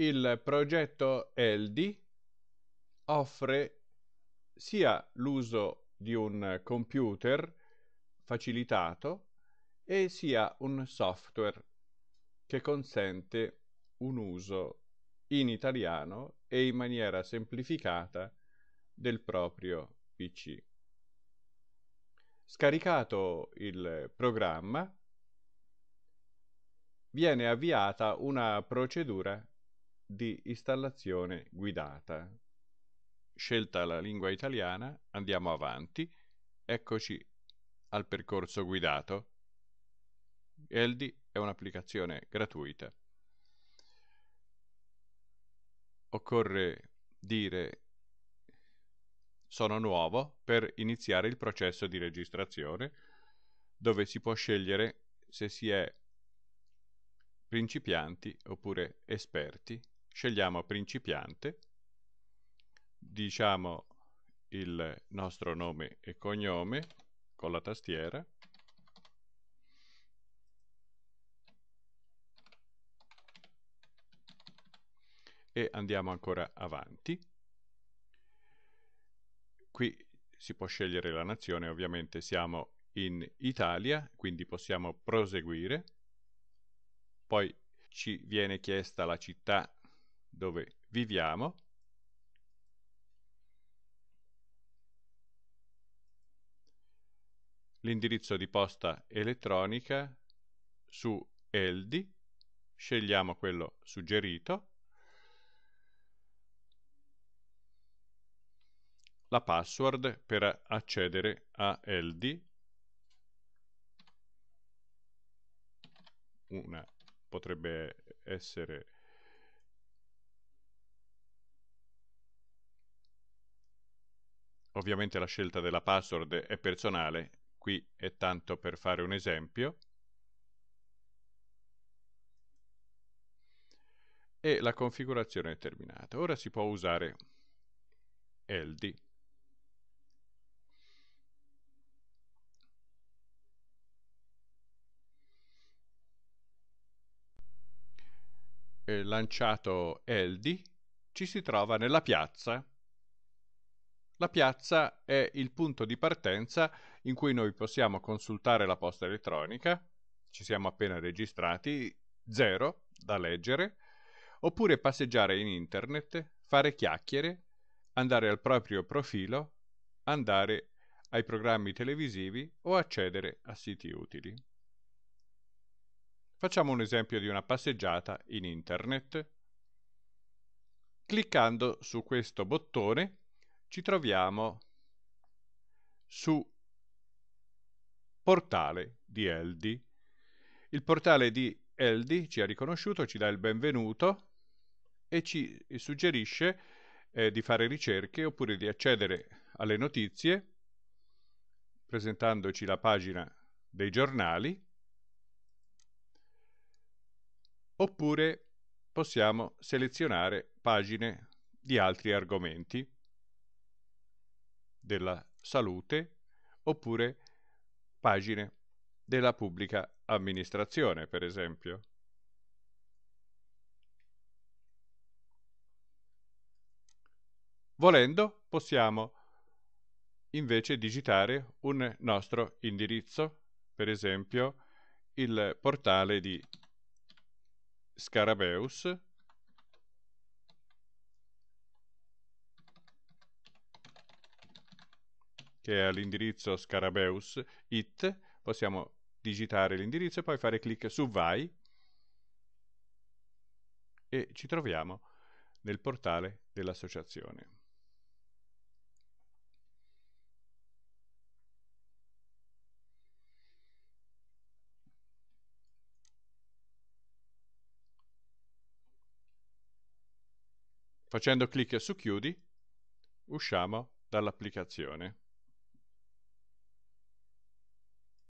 Il progetto ELDI offre sia l'uso di un computer facilitato e sia un software che consente un uso in italiano e in maniera semplificata del proprio PC. Scaricato il programma, viene avviata una procedura di installazione guidata. Scelta la lingua italiana, andiamo avanti, eccoci al percorso guidato. Eldi è un'applicazione gratuita. Occorre dire sono nuovo per iniziare il processo di registrazione dove si può scegliere se si è principianti oppure esperti scegliamo principiante, diciamo il nostro nome e cognome con la tastiera, e andiamo ancora avanti. Qui si può scegliere la nazione, ovviamente siamo in Italia, quindi possiamo proseguire. Poi ci viene chiesta la città dove viviamo? l'indirizzo di posta elettronica su Eldi, scegliamo quello suggerito, la password per accedere a Eldi, una potrebbe essere Ovviamente la scelta della password è personale, qui è tanto per fare un esempio. E la configurazione è terminata. Ora si può usare LD. E lanciato Eldi ci si trova nella piazza la piazza è il punto di partenza in cui noi possiamo consultare la posta elettronica, ci siamo appena registrati, zero da leggere, oppure passeggiare in internet, fare chiacchiere, andare al proprio profilo, andare ai programmi televisivi o accedere a siti utili. Facciamo un esempio di una passeggiata in internet. Cliccando su questo bottone ci troviamo su Portale di Eldi. Il portale di Eldi ci ha riconosciuto, ci dà il benvenuto e ci suggerisce eh, di fare ricerche oppure di accedere alle notizie presentandoci la pagina dei giornali oppure possiamo selezionare pagine di altri argomenti della salute oppure pagine della pubblica amministrazione, per esempio. Volendo possiamo invece digitare un nostro indirizzo, per esempio il portale di Scarabeus che è all'indirizzo scarabeus it, possiamo digitare l'indirizzo e poi fare clic su vai e ci troviamo nel portale dell'associazione. Facendo clic su chiudi usciamo dall'applicazione.